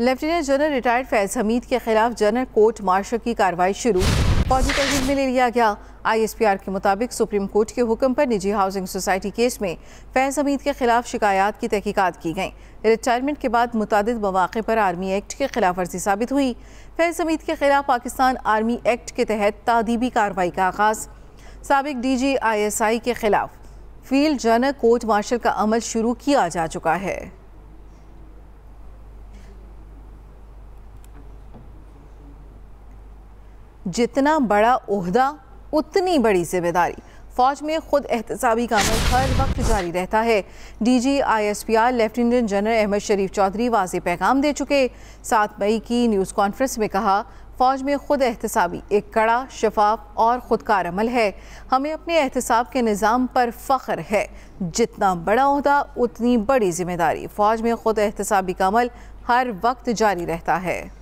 lieutenant general retired Faiz Hameed के खिलाफ general court martial की कार्रवाई शुरू फौजी तहजील में ले लिया गया आईएसपीआर के मुताबिक सुप्रीम कोर्ट के हुक्म पर निजी हाउसिंग सोसाइटी केस में फैज हमीद के खिलाफ शिकायत की तहकीकात की गई रिटायरमेंट के बाद मुतद मौाक़े पर आर्मी एक्ट के खिलाफ वर्जी साबित हुई फैज हमीद के खिलाफ पाकिस्तान आर्मी एक्ट के तहत तदीबी कार्रवाई का आगाज़ सबक D G I S I के खिलाफ फील्ड जनरल कोर्ट मार्शल का अमल शुरू किया जा चुका है जितना बड़ा उहदा उतनी बड़ी जिम्मेदारी फौज में खुद एहतसाबी का अमल हर वक्त जारी रहता है DG ISPR lieutenant general Ahmed Sharif Chaudhry वाज पैगाम दे चुके सात मई की न्यूज़ कॉन्फ्रेंस में कहा फ़ौज में खुद एहतसाबी एक कड़ा शफाफ और खुदकार अमल है हमें अपने एहतसाब के निज़ाम पर फ़ख्र है जितना बड़ा उहदा उतनी बड़ी जिम्मेदारी फ़ौज में खुद एहतसाबी का अमल हर वक्त जारी रहता है